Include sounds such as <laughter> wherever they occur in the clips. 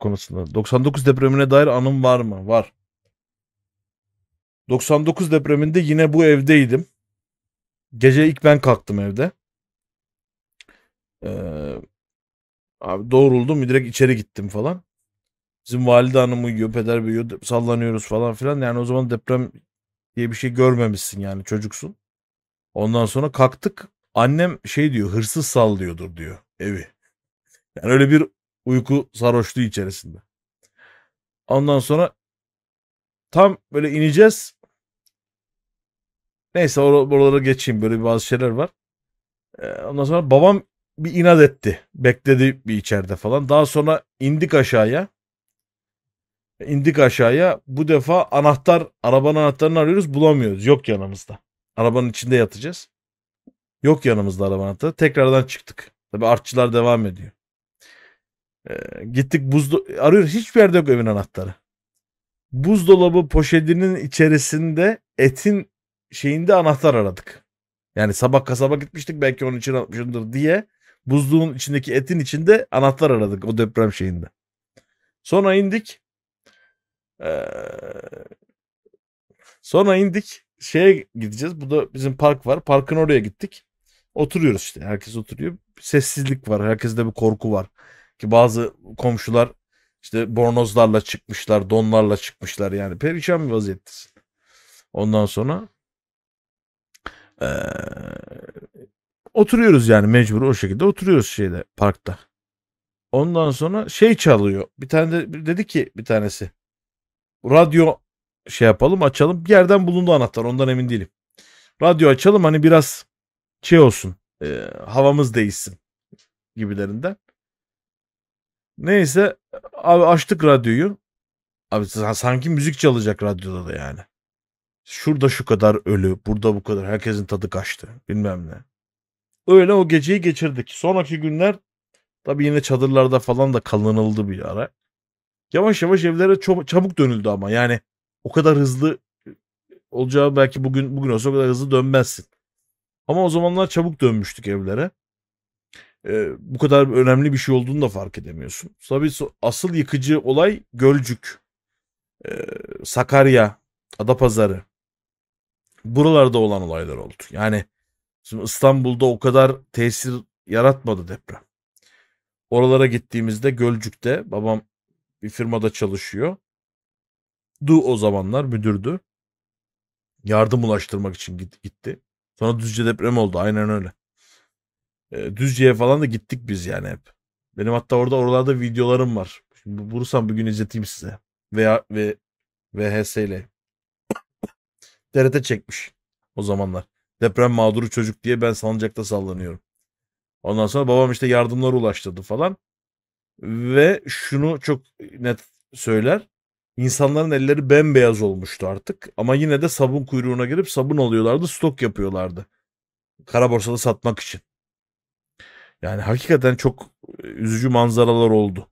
konusunda. 99 depremine dair anım var mı? Var. 99 depreminde yine bu evdeydim. Gece ilk ben kalktım evde. Ee, abi doğruldum direkt içeri gittim falan. Bizim valide hanım uyuyor, peder uyuyor, sallanıyoruz falan filan. Yani o zaman deprem diye bir şey görmemişsin yani çocuksun. Ondan sonra kalktık. Annem şey diyor hırsız sallıyordur diyor evi. Yani öyle bir Uyku sarhoşluğu içerisinde. Ondan sonra tam böyle ineceğiz. Neyse or oralara geçeyim böyle bazı şeyler var. Ee, ondan sonra babam bir inat etti. Bekledi bir içeride falan. Daha sonra indik aşağıya. İndik aşağıya. Bu defa anahtar, arabanın anahtarını arıyoruz. Bulamıyoruz. Yok yanımızda. Arabanın içinde yatacağız. Yok yanımızda araba anahtarı. Tekrardan çıktık. Tabi artçılar devam ediyor. Ee, gittik buzdo arıyoruz hiçbir yerde yok evin anahtarı. Buzdolabı poşetinin içerisinde etin şeyinde anahtar aradık. Yani sabah kasaba gitmiştik belki onun için atmışımdır diye buzluğun içindeki etin içinde anahtar aradık o deprem şeyinde. Sonra indik. Ee, sonra indik. Şeye gideceğiz. Bu da bizim park var. Parkın oraya gittik. Oturuyoruz işte. Herkes oturuyor. Sessizlik var. Herkeste bir korku var. Ki bazı komşular işte bornozlarla çıkmışlar, donlarla çıkmışlar yani. Perişan bir vaziyettesin. Ondan sonra ee, oturuyoruz yani mecbur o şekilde oturuyoruz şeyde parkta. Ondan sonra şey çalıyor. Bir tane de dedi ki bir tanesi. Radyo şey yapalım açalım. Bir yerden bulundu anahtar ondan emin değilim. Radyo açalım hani biraz şey olsun. E, havamız değişsin gibilerinden. Neyse abi açtık radyoyu. Abi sanki müzik çalacak radyoda da yani. Şurada şu kadar ölü, burada bu kadar herkesin tadı kaçtı bilmem ne. Öyle o geceyi geçirdik. Sonraki günler tabii yine çadırlarda falan da kalınıldı bir ara. Yavaş yavaş evlere çok çabuk dönüldü ama yani o kadar hızlı e, olacağı belki bugün bugün olsa o kadar hızlı dönmezsin. Ama o zamanlar çabuk dönmüştük evlere e, bu kadar önemli bir şey olduğunu da fark edemiyorsun. Tabii asıl yıkıcı olay Gölcük, e, Sakarya, Adapazarı. Buralarda olan olaylar oldu. Yani şimdi İstanbul'da o kadar tesir yaratmadı deprem. Oralara gittiğimizde Gölcük'te babam bir firmada çalışıyor. Du o zamanlar müdürdü. Yardım ulaştırmak için gitti. Sonra Düzce deprem oldu aynen öyle e, Düzce'ye falan da gittik biz yani hep. Benim hatta orada oralarda videolarım var. Şimdi bulursam bir gün izleteyim size. Veya ve VHS ile. TRT <coughs> çekmiş o zamanlar. Deprem mağduru çocuk diye ben salıncakta sallanıyorum. Ondan sonra babam işte yardımlar ulaştırdı falan. Ve şunu çok net söyler. İnsanların elleri bembeyaz olmuştu artık. Ama yine de sabun kuyruğuna girip sabun alıyorlardı, stok yapıyorlardı. Kara borsada satmak için. Yani hakikaten çok e, üzücü manzaralar oldu.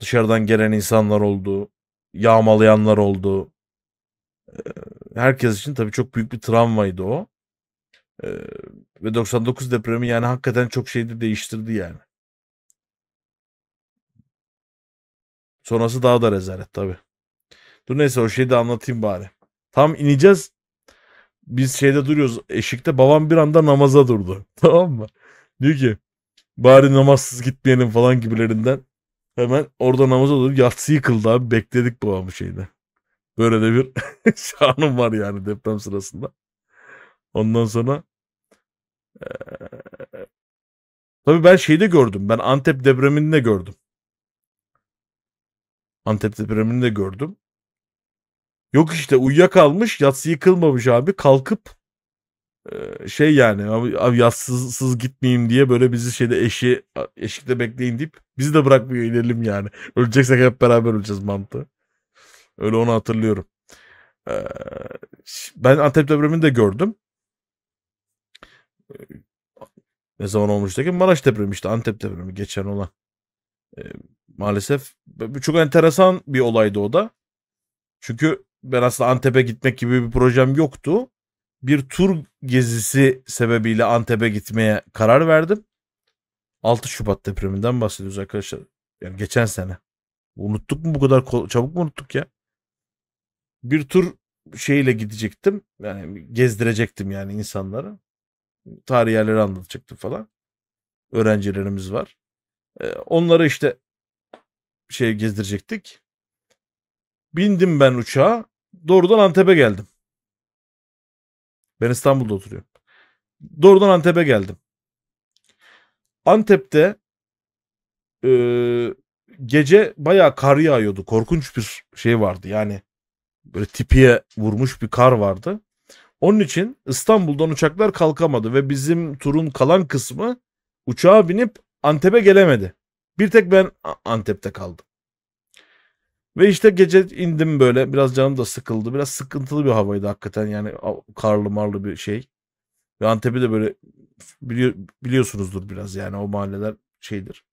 Dışarıdan gelen insanlar oldu. Yağmalayanlar oldu. Herkes için tabii çok büyük bir travmaydı o. Ve 99 depremi yani hakikaten çok şey de değiştirdi yani. Sonrası daha da rezalet tabii. Dur neyse o şeyi de anlatayım bari. Tam ineceğiz. Biz şeyde duruyoruz eşikte. Babam bir anda namaza durdu. <laughs> Tamam mı? Diyor ki bari namazsız gitmeyelim falan gibilerinden. Hemen orada namaz olup yatsıyı kıldı abi. Bekledik babamı şeyde. Böyle de bir <laughs> şanım var yani deprem sırasında. Ondan sonra ee, tabii ben şeyde gördüm. Ben Antep depremini de gördüm. Antep depremini de gördüm. Yok işte uyuyakalmış yatsı yıkılmamış abi kalkıp ee, şey yani abi, abi yassızsız gitmeyeyim diye böyle bizi şeyde eşi eşikte bekleyin deyip bizi de bırakmıyor inelim yani. Öleceksek hep beraber öleceğiz mantığı. Öyle onu hatırlıyorum. Ee, ben Antep depremini de gördüm. Ee, ne zaman olmuştu ki? Maraş depremi işte Antep depremi geçen olan. maalesef çok enteresan bir olaydı o da. Çünkü ben aslında Antep'e gitmek gibi bir projem yoktu bir tur gezisi sebebiyle Antep'e gitmeye karar verdim. 6 Şubat depreminden bahsediyoruz arkadaşlar. Yani geçen sene. Unuttuk mu bu kadar çabuk mu unuttuk ya? Bir tur şeyle gidecektim. Yani gezdirecektim yani insanlara. Tarih yerleri anlatacaktım falan. Öğrencilerimiz var. Ee, onlara işte şey gezdirecektik. Bindim ben uçağa. Doğrudan Antep'e geldim. Ben İstanbul'da oturuyorum. Doğrudan Antep'e geldim. Antep'te e, gece bayağı kar yağıyordu. Korkunç bir şey vardı yani. Böyle tipiye vurmuş bir kar vardı. Onun için İstanbul'dan uçaklar kalkamadı ve bizim turun kalan kısmı uçağa binip Antep'e gelemedi. Bir tek ben Antep'te kaldım. Ve işte gece indim böyle. Biraz canım da sıkıldı. Biraz sıkıntılı bir havaydı hakikaten. Yani karlı marlı bir şey. Ve Antep'i de böyle biliyor, biliyorsunuzdur biraz yani o mahalleler şeydir.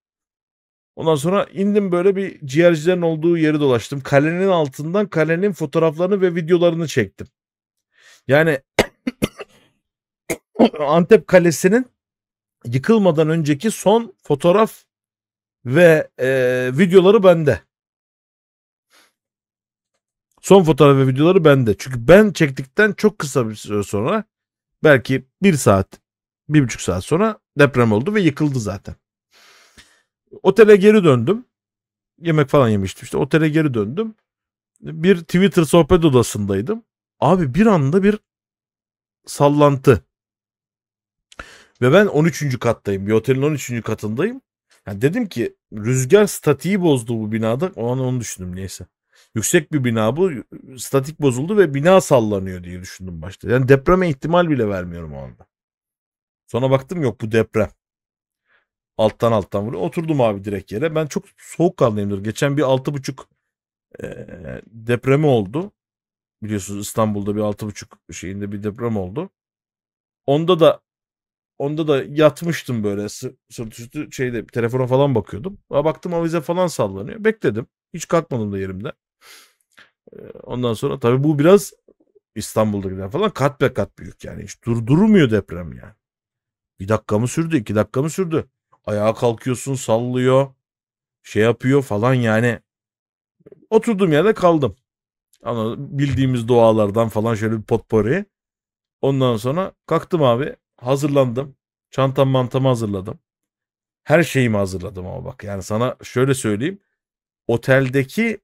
Ondan sonra indim böyle bir ciğercilerin olduğu yeri dolaştım. Kalenin altından kalenin fotoğraflarını ve videolarını çektim. Yani <coughs> Antep Kalesi'nin yıkılmadan önceki son fotoğraf ve e, videoları bende. Son fotoğraf ve videoları bende. Çünkü ben çektikten çok kısa bir süre sonra belki bir saat, bir buçuk saat sonra deprem oldu ve yıkıldı zaten. Otele geri döndüm. Yemek falan yemiştim işte. Otele geri döndüm. Bir Twitter sohbet odasındaydım. Abi bir anda bir sallantı. Ve ben 13. kattayım. Bir otelin 13. katındayım. Yani dedim ki rüzgar statiği bozdu bu binada. O an onu düşündüm neyse. Yüksek bir bina bu. Statik bozuldu ve bina sallanıyor diye düşündüm başta. Yani depreme ihtimal bile vermiyorum o anda. Sonra baktım yok bu deprem. Alttan alttan vuruyor. Oturdum abi direkt yere. Ben çok soğuk soğukkanlıyımdır. Geçen bir 6,5 e, depremi oldu. Biliyorsunuz İstanbul'da bir altı buçuk şeyinde bir deprem oldu. Onda da onda da yatmıştım böyle sırt üstü şeyde telefona falan bakıyordum. Aa, baktım avize falan sallanıyor. Bekledim. Hiç kalkmadım da yerimde. Ee, ondan sonra tabii bu biraz İstanbul'dakiler falan kat be kat büyük yani. Hiç durdurmuyor deprem yani. Bir dakika mı sürdü, iki dakika mı sürdü? Ayağa kalkıyorsun, sallıyor, şey yapıyor falan yani. Oturduğum yerde kaldım. Ama bildiğimiz dualardan falan şöyle bir potpori. Ondan sonra kalktım abi, hazırlandım. Çantam mantamı hazırladım. Her şeyimi hazırladım ama bak yani sana şöyle söyleyeyim. Oteldeki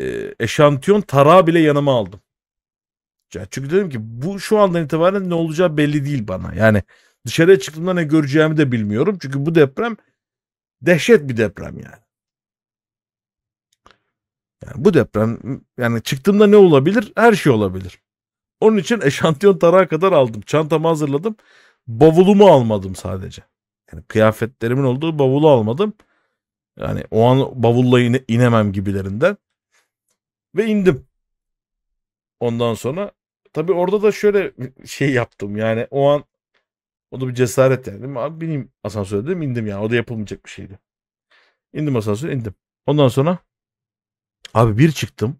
e, eşantiyon tarağı bile yanıma aldım. çünkü dedim ki bu şu andan itibaren ne olacağı belli değil bana. Yani dışarıya çıktığımda ne göreceğimi de bilmiyorum. Çünkü bu deprem dehşet bir deprem yani. Yani bu deprem yani çıktığımda ne olabilir? Her şey olabilir. Onun için eşantiyon tarağı kadar aldım. Çantamı hazırladım. Bavulumu almadım sadece. Yani kıyafetlerimin olduğu bavulu almadım. Yani o an bavulla ine, inemem gibilerinden. Ve indim. Ondan sonra tabii orada da şöyle şey yaptım yani o an o da bir cesaret yani. Dedim, abi bineyim asansöre dedim indim yani. O da yapılmayacak bir şeydi. İndim asansöre indim. Ondan sonra abi bir çıktım.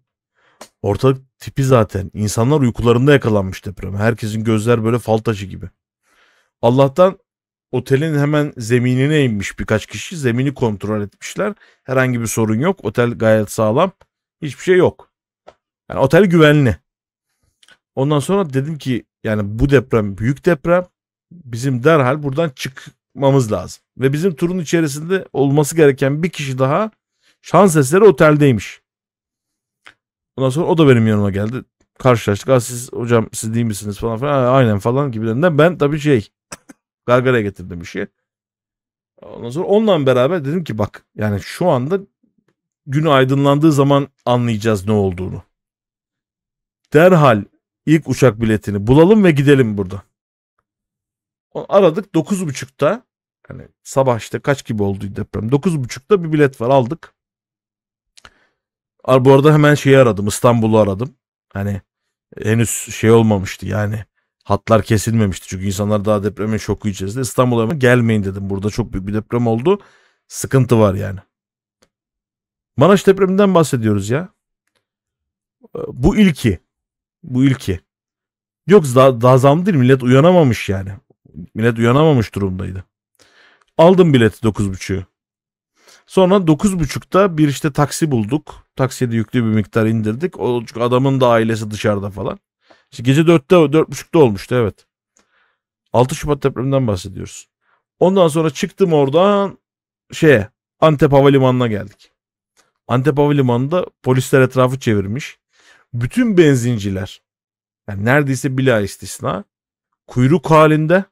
Ortalık tipi zaten. insanlar uykularında yakalanmış deprem. Herkesin gözler böyle fal taşı gibi. Allah'tan otelin hemen zeminine inmiş birkaç kişi. Zemini kontrol etmişler. Herhangi bir sorun yok. Otel gayet sağlam. Hiçbir şey yok. Yani otel güvenli. Ondan sonra dedim ki yani bu deprem büyük deprem. Bizim derhal buradan çıkmamız lazım. Ve bizim turun içerisinde olması gereken bir kişi daha şans eseri oteldeymiş. Ondan sonra o da benim yanıma geldi. Karşılaştık. Ha siz hocam siz değil misiniz falan filan. aynen falan gibilerinden. Ben tabii şey gargaraya getirdim bir şey. Ondan sonra onunla beraber dedim ki bak yani şu anda Günü aydınlandığı zaman anlayacağız ne olduğunu. Derhal ilk uçak biletini bulalım ve gidelim buradan. Aradık 9.30'da hani sabah işte kaç gibi oldu deprem 9.30'da bir bilet var aldık. Bu arada hemen şeyi aradım İstanbul'u aradım. Hani henüz şey olmamıştı yani hatlar kesilmemişti. Çünkü insanlar daha depremin şoku içerisinde. İstanbul'a gelmeyin dedim burada çok büyük bir deprem oldu. Sıkıntı var yani. Maraş depreminden bahsediyoruz ya. Ee, bu ilki. Bu ilki. Yok daha, daha zam değil millet uyanamamış yani. Millet uyanamamış durumdaydı. Aldım bileti 9.30'u. Sonra 9.30'da bir işte taksi bulduk. Taksiye de yüklü bir miktar indirdik. O adamın da ailesi dışarıda falan. İşte gece 4'te 4.30'da olmuştu evet. 6 Şubat depreminden bahsediyoruz. Ondan sonra çıktım oradan şeye Antep Havalimanı'na geldik. Antep Havalimanı'nda polisler etrafı çevirmiş. Bütün benzinciler yani neredeyse bila istisna kuyruk halinde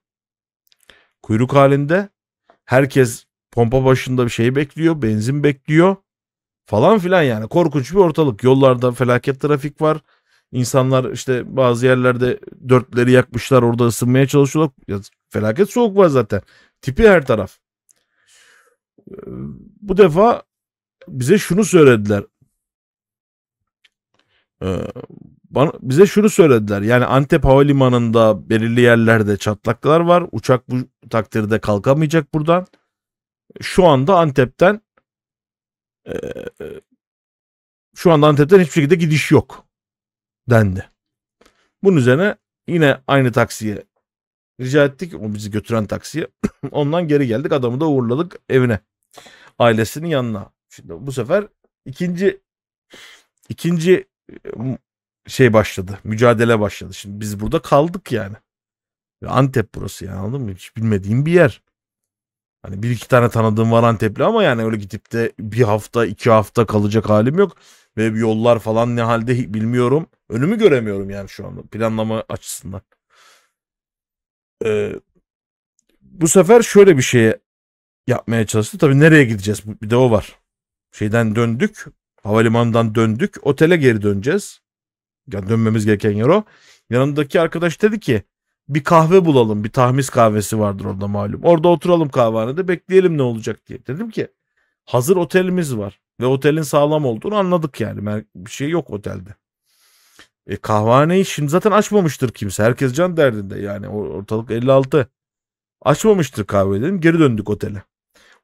kuyruk halinde herkes pompa başında bir şey bekliyor, benzin bekliyor falan filan yani korkunç bir ortalık. Yollarda felaket trafik var. İnsanlar işte bazı yerlerde dörtleri yakmışlar orada ısınmaya çalışıyorlar. Ya, felaket soğuk var zaten. Tipi her taraf. Ee, bu defa bize şunu söylediler. Ee, bana, bize şunu söylediler. Yani Antep Havalimanı'nda belirli yerlerde çatlaklar var. Uçak bu takdirde kalkamayacak buradan. Şu anda Antep'ten e, e, şu anda Antep'ten hiçbir şekilde gidiş yok dendi. Bunun üzerine yine aynı taksiye rica ettik. O bizi götüren taksiye. <coughs> Ondan geri geldik. Adamı da uğurladık evine. Ailesinin yanına. Şimdi bu sefer ikinci ikinci şey başladı. Mücadele başladı. Şimdi biz burada kaldık yani. Antep burası yani anladın mı? Hiç bilmediğim bir yer. Hani bir iki tane tanıdığım var Antepli ama yani öyle gidip de bir hafta iki hafta kalacak halim yok. Ve yollar falan ne halde bilmiyorum. Önümü göremiyorum yani şu anda planlama açısından. Ee, bu sefer şöyle bir şeye yapmaya çalıştı. Tabii nereye gideceğiz? Bir de o var şeyden döndük. Havalimanından döndük. Otele geri döneceğiz. Yani dönmemiz gereken yer o. Yanındaki arkadaş dedi ki bir kahve bulalım. Bir tahmis kahvesi vardır orada malum. Orada oturalım kahvehanede bekleyelim ne olacak diye. Dedim ki hazır otelimiz var. Ve otelin sağlam olduğunu anladık yani. yani bir şey yok otelde. E kahvehaneyi şimdi zaten açmamıştır kimse. Herkes can derdinde yani ortalık 56. Açmamıştır kahve dedim. Geri döndük otele.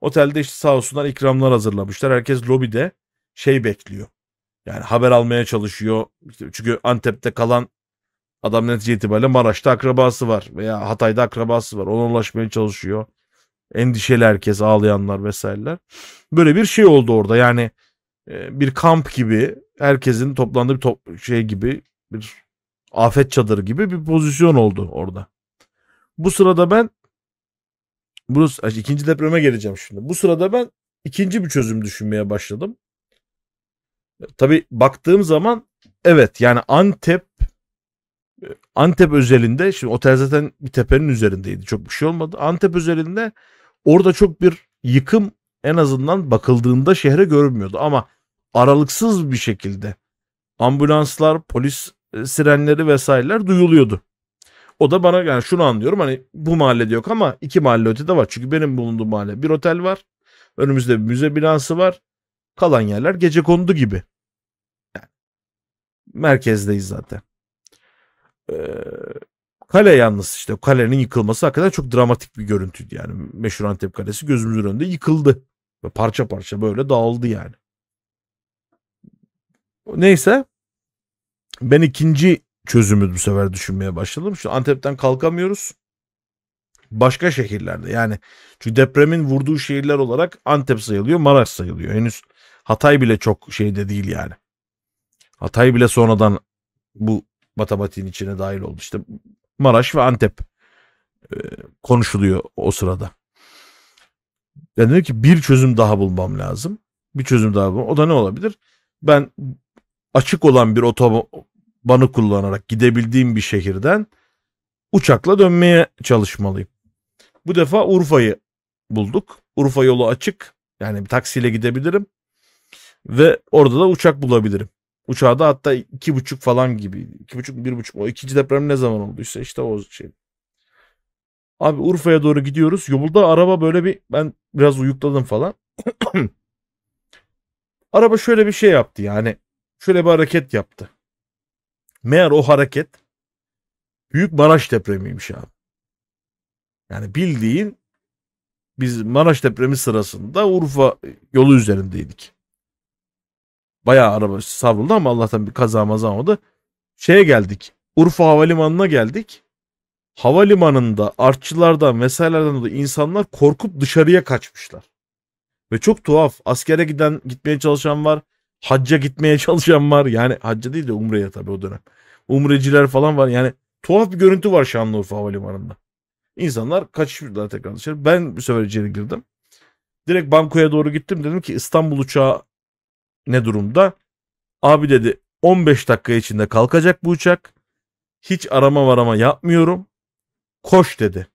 Otelde işte sağ olsunlar ikramlar hazırlamışlar. Herkes lobide şey bekliyor. Yani haber almaya çalışıyor. İşte çünkü Antep'te kalan adam netice itibariyle Maraş'ta akrabası var veya Hatay'da akrabası var. Ona ulaşmaya çalışıyor. Endişeli herkes ağlayanlar vesaireler. Böyle bir şey oldu orada. Yani e, bir kamp gibi herkesin toplandığı bir top, şey gibi bir afet çadırı gibi bir pozisyon oldu orada. Bu sırada ben Burası ikinci depreme geleceğim şimdi. Bu sırada ben ikinci bir çözüm düşünmeye başladım. Tabi baktığım zaman evet yani Antep e, Antep özelinde şimdi otel zaten bir tepenin üzerindeydi. Çok bir şey olmadı. Antep özelinde orada çok bir yıkım en azından bakıldığında şehre görünmüyordu ama aralıksız bir şekilde ambulanslar, polis e, sirenleri vesaireler duyuluyordu. O da bana yani şunu anlıyorum hani bu mahallede yok ama iki mahalle ötede var. Çünkü benim bulunduğum mahalle bir otel var. Önümüzde bir müze binası var. Kalan yerler gece kondu gibi. Yani, merkezdeyiz zaten. Ee, kale yalnız işte kalenin yıkılması hakikaten çok dramatik bir görüntüydü yani. Meşhur Antep Kalesi gözümüzün önünde yıkıldı. Ve parça parça böyle dağıldı yani. Neyse ben ikinci çözümü bu sefer düşünmeye başladım. Şu Antep'ten kalkamıyoruz. Başka şehirlerde yani çünkü depremin vurduğu şehirler olarak Antep sayılıyor, Maraş sayılıyor. Henüz Hatay bile çok şeyde değil yani. Hatay bile sonradan bu matematiğin içine dahil oldu. İşte Maraş ve Antep e, konuşuluyor o sırada. Ben dedim ki bir çözüm daha bulmam lazım. Bir çözüm daha bulmam. O da ne olabilir? Ben açık olan bir otobüs banı kullanarak gidebildiğim bir şehirden uçakla dönmeye çalışmalıyım. Bu defa Urfa'yı bulduk. Urfa yolu açık. Yani bir taksiyle gidebilirim. Ve orada da uçak bulabilirim. Uçağı da hatta iki buçuk falan gibi. iki buçuk, bir buçuk. O ikinci deprem ne zaman olduysa işte o şey. Abi Urfa'ya doğru gidiyoruz. Yolda araba böyle bir ben biraz uyukladım falan. <clears throat> araba şöyle bir şey yaptı yani. Şöyle bir hareket yaptı. Meğer o hareket Büyük Maraş depremiymiş abi. Yani bildiğin biz Maraş depremi sırasında Urfa yolu üzerindeydik. Bayağı araba savruldu ama Allah'tan bir kaza maza olmadı. Şeye geldik. Urfa Havalimanı'na geldik. Havalimanında artçılardan vesairelerden dolayı insanlar korkup dışarıya kaçmışlar. Ve çok tuhaf. Askere giden, gitmeye çalışan var. Hacca gitmeye <laughs> çalışan var. Yani hacca değil de umreye tabii o dönem. Umreciler falan var. Yani tuhaf bir görüntü var Şanlıurfa Havalimanı'nda. İnsanlar kaçışmışlar tekrar dışarı. Ben bu sefer içeri girdim. Direkt bankoya doğru gittim. Dedim ki İstanbul uçağı ne durumda? Abi dedi 15 dakika içinde kalkacak bu uçak. Hiç arama varama yapmıyorum. Koş dedi.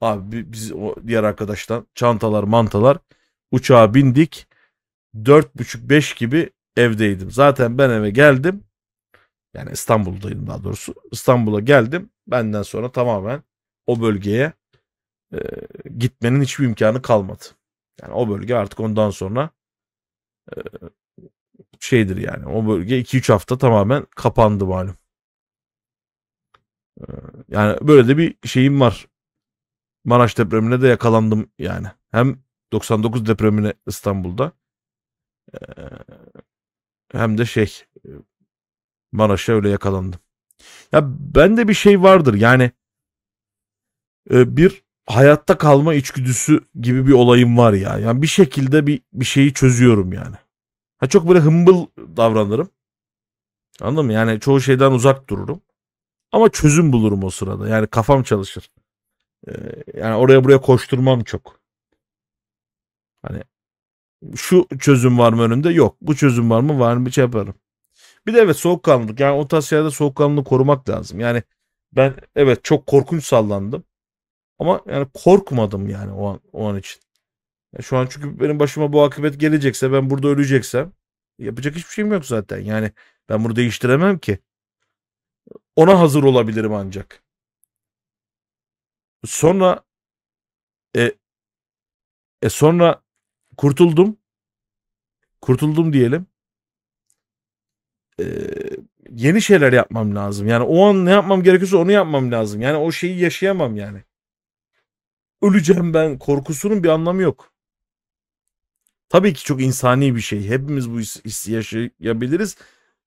Abi biz o diğer arkadaştan çantalar mantalar uçağa bindik. 4.30-5 gibi evdeydim. Zaten ben eve geldim. Yani İstanbul'daydım daha doğrusu. İstanbul'a geldim. Benden sonra tamamen o bölgeye e, gitmenin hiçbir imkanı kalmadı. Yani o bölge artık ondan sonra e, şeydir yani. O bölge 2-3 hafta tamamen kapandı malum. E, yani böyle de bir şeyim var. Maraş depremine de yakalandım yani. Hem 99 depremine İstanbul'da e, hem de şey Maraş'a öyle yakalandım. Ya ben de bir şey vardır yani e, bir hayatta kalma içgüdüsü gibi bir olayım var ya. Yani bir şekilde bir, bir şeyi çözüyorum yani. Ha çok böyle hımbıl davranırım. Anladın mı? Yani çoğu şeyden uzak dururum. Ama çözüm bulurum o sırada. Yani kafam çalışır. E, yani oraya buraya koşturmam çok. Hani şu çözüm var mı önünde? Yok. Bu çözüm var mı? Var mı? Bir şey yaparım. Bir de evet soğukkanlılık. Yani o tarz şeylerde soğukkanlılığı korumak lazım. Yani ben evet çok korkunç sallandım. Ama yani korkmadım yani o an, o an için. Yani şu an çünkü benim başıma bu akıbet gelecekse ben burada öleceksem yapacak hiçbir şeyim yok zaten. Yani ben bunu değiştiremem ki. Ona hazır olabilirim ancak. Sonra e, e sonra kurtuldum. Kurtuldum diyelim. Ee, yeni şeyler yapmam lazım. Yani o an ne yapmam gerekiyorsa onu yapmam lazım. Yani o şeyi yaşayamam yani. Öleceğim ben korkusunun bir anlamı yok. Tabii ki çok insani bir şey. Hepimiz bu hissi yaşayabiliriz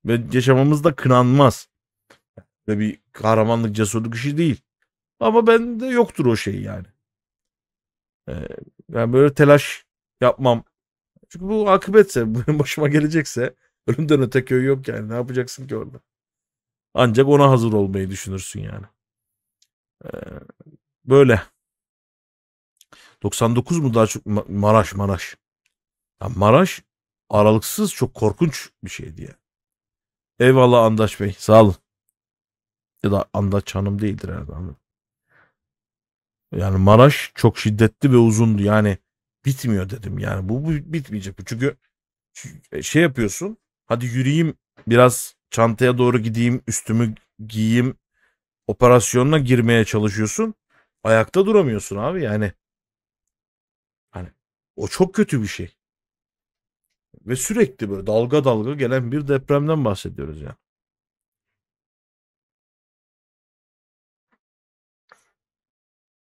ve yaşamamız da kınanmaz. Ve bir kahramanlık, cesurluk işi değil. Ama bende yoktur o şey yani. Ee, yani böyle telaş Yapmam. Çünkü bu akıbetse, <laughs> benim başıma gelecekse ölümden öte köy yok yani. Ne yapacaksın ki orada? Ancak ona hazır olmayı düşünürsün yani. Ee, böyle. 99 mu daha çok Maraş Maraş. Ya Maraş aralıksız çok korkunç bir şey diye. Eyvallah Andaş Bey sağ olun. Ya da Andaç Hanım değildir herhalde. Yani Maraş çok şiddetli ve uzundu. Yani bitmiyor dedim yani. Bu, bu bitmeyecek. Çünkü e, şey yapıyorsun. Hadi yürüyeyim biraz çantaya doğru gideyim üstümü giyeyim operasyonuna girmeye çalışıyorsun. Ayakta duramıyorsun abi yani. Hani o çok kötü bir şey. Ve sürekli böyle dalga dalga gelen bir depremden bahsediyoruz yani.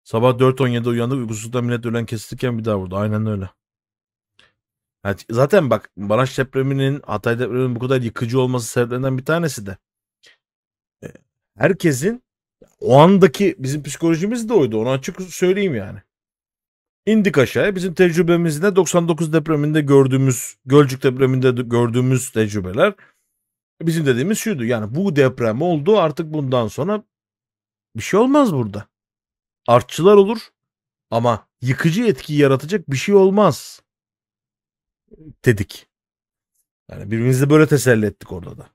Sabah 4.17'de uyandık uykusuzluktan millet ölen kesilirken bir daha vurdu. Aynen öyle. Yani zaten bak Maraş depreminin Hatay depreminin bu kadar yıkıcı olması sebeplerinden bir tanesi de e, herkesin o andaki bizim psikolojimiz de oydu. Onu açık söyleyeyim yani. İndik aşağıya. Bizim tecrübemizde 99 depreminde gördüğümüz, Gölcük depreminde gördüğümüz tecrübeler bizim dediğimiz şuydu. Yani bu deprem oldu artık bundan sonra bir şey olmaz burada artçılar olur ama yıkıcı etki yaratacak bir şey olmaz dedik. Yani birbirimizi böyle teselli ettik orada da.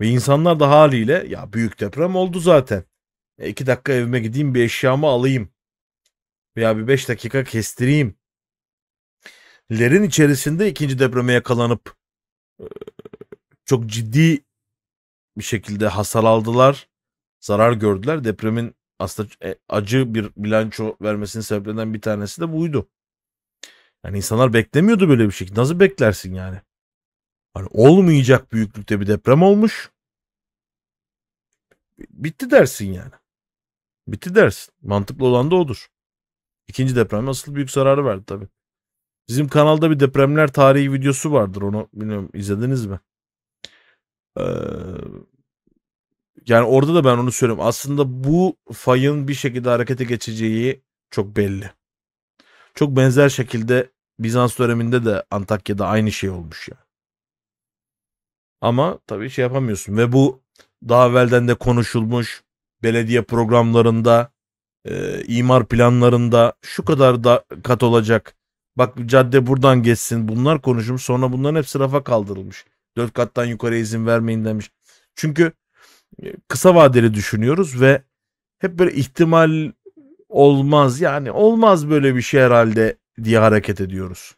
Ve insanlar da haliyle ya büyük deprem oldu zaten. E iki dakika evime gideyim bir eşyamı alayım. Veya bir beş dakika kestireyim. Lerin içerisinde ikinci depreme yakalanıp e, çok ciddi bir şekilde hasar aldılar. Zarar gördüler. Depremin aslında e, acı bir bilanço vermesinin sebeplerinden bir tanesi de buydu. Yani insanlar beklemiyordu böyle bir şey. Nasıl beklersin yani? Hani olmayacak büyüklükte bir deprem olmuş. Bitti dersin yani. Bitti dersin. Mantıklı olan da odur. İkinci deprem asıl büyük zararı verdi tabii. Bizim kanalda bir depremler tarihi videosu vardır. Onu bilmiyorum izlediniz mi? Ee, yani orada da ben onu söylüyorum. Aslında bu fayın bir şekilde harekete geçeceği çok belli. Çok benzer şekilde Bizans döneminde de Antakya'da aynı şey olmuş ya. Ama tabii şey yapamıyorsun ve bu daha evvelden de konuşulmuş belediye programlarında, e, imar planlarında şu kadar da kat olacak. Bak cadde buradan geçsin bunlar konuşum sonra bunların hepsi rafa kaldırılmış. Dört kattan yukarı izin vermeyin demiş. Çünkü kısa vadeli düşünüyoruz ve hep böyle ihtimal olmaz yani olmaz böyle bir şey herhalde diye hareket ediyoruz.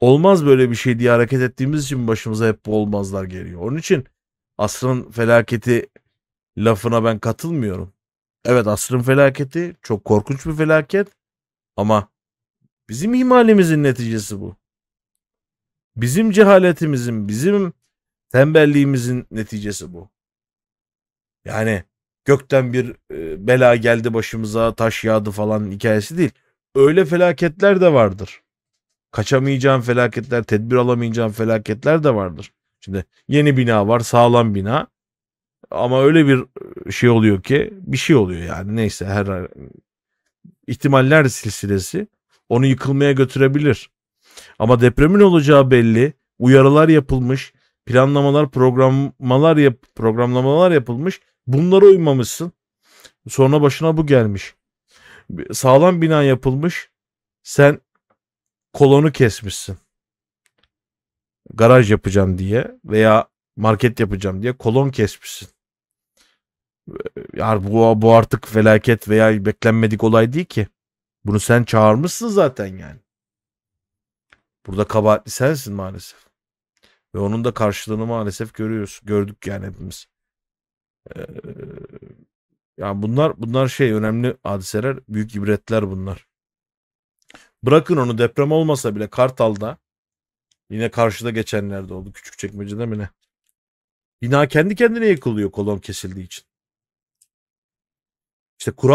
Olmaz böyle bir şey diye hareket ettiğimiz için başımıza hep bu olmazlar geliyor. Onun için asrın felaketi lafına ben katılmıyorum. Evet asrın felaketi çok korkunç bir felaket ama bizim ihmalimizin neticesi bu. Bizim cehaletimizin, bizim Tembelliğimizin neticesi bu. Yani gökten bir e, bela geldi başımıza, taş yağdı falan hikayesi değil. Öyle felaketler de vardır. Kaçamayacağın felaketler, tedbir alamayacağın felaketler de vardır. Şimdi yeni bina var, sağlam bina. Ama öyle bir e, şey oluyor ki bir şey oluyor yani neyse her ihtimaller silsilesi onu yıkılmaya götürebilir. Ama depremin olacağı belli. Uyarılar yapılmış planlamalar, programlar yap programlamalar yapılmış. Bunlara uymamışsın. Sonra başına bu gelmiş. Sağlam bina yapılmış. Sen kolonu kesmişsin. Garaj yapacağım diye veya market yapacağım diye kolon kesmişsin. Ya bu, bu artık felaket veya beklenmedik olay değil ki. Bunu sen çağırmışsın zaten yani. Burada kabahatli sensin maalesef. Ve onun da karşılığını maalesef görüyoruz. Gördük yani hepimiz. Ee, yani bunlar bunlar şey önemli hadiseler, büyük ibretler bunlar. Bırakın onu deprem olmasa bile Kartal'da yine karşıda geçenlerde oldu küçük çekmecede mi ne? Bina kendi kendine yıkılıyor kolon kesildiği için. İşte kural